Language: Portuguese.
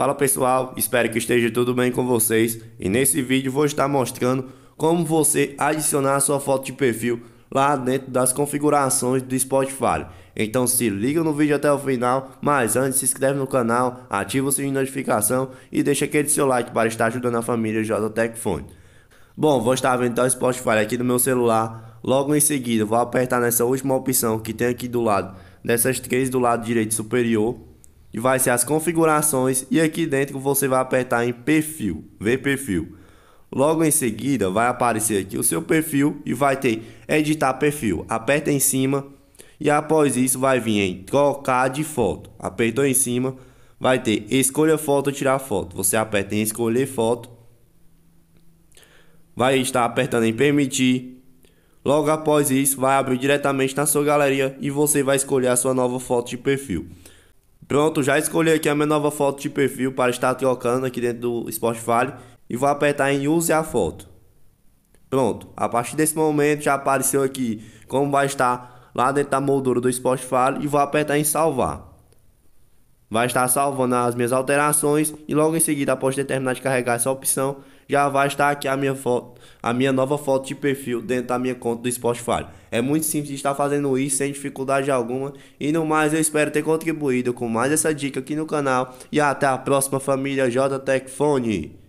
Fala pessoal, espero que esteja tudo bem com vocês e nesse vídeo vou estar mostrando como você adicionar sua foto de perfil lá dentro das configurações do Spotify. Então se liga no vídeo até o final, mas antes se inscreve no canal, ativa o sininho de notificação e deixa aquele seu like para estar ajudando a família JTEC Fone. Bom, vou estar vendo então o Spotify aqui no meu celular, logo em seguida vou apertar nessa última opção que tem aqui do lado, dessas três do lado direito superior e vai ser as configurações e aqui dentro você vai apertar em perfil, ver perfil. Logo em seguida vai aparecer aqui o seu perfil e vai ter editar perfil. Aperta em cima e após isso vai vir em trocar de foto. Apertou em cima, vai ter escolha foto ou tirar foto. Você aperta em escolher foto. Vai estar apertando em permitir. Logo após isso, vai abrir diretamente na sua galeria e você vai escolher a sua nova foto de perfil. Pronto, já escolhi aqui a minha nova foto de perfil para estar trocando aqui dentro do Spotify e vou apertar em use a foto. Pronto, a partir desse momento já apareceu aqui como vai estar lá dentro da moldura do Spotify e vou apertar em salvar. Vai estar salvando as minhas alterações e logo em seguida, após terminar de carregar essa opção, já vai estar aqui a minha foto, a minha nova foto de perfil dentro da minha conta do Spotify. É muito simples estar fazendo isso sem dificuldade alguma. E no mais, eu espero ter contribuído com mais essa dica aqui no canal e até a próxima família JTech Fone.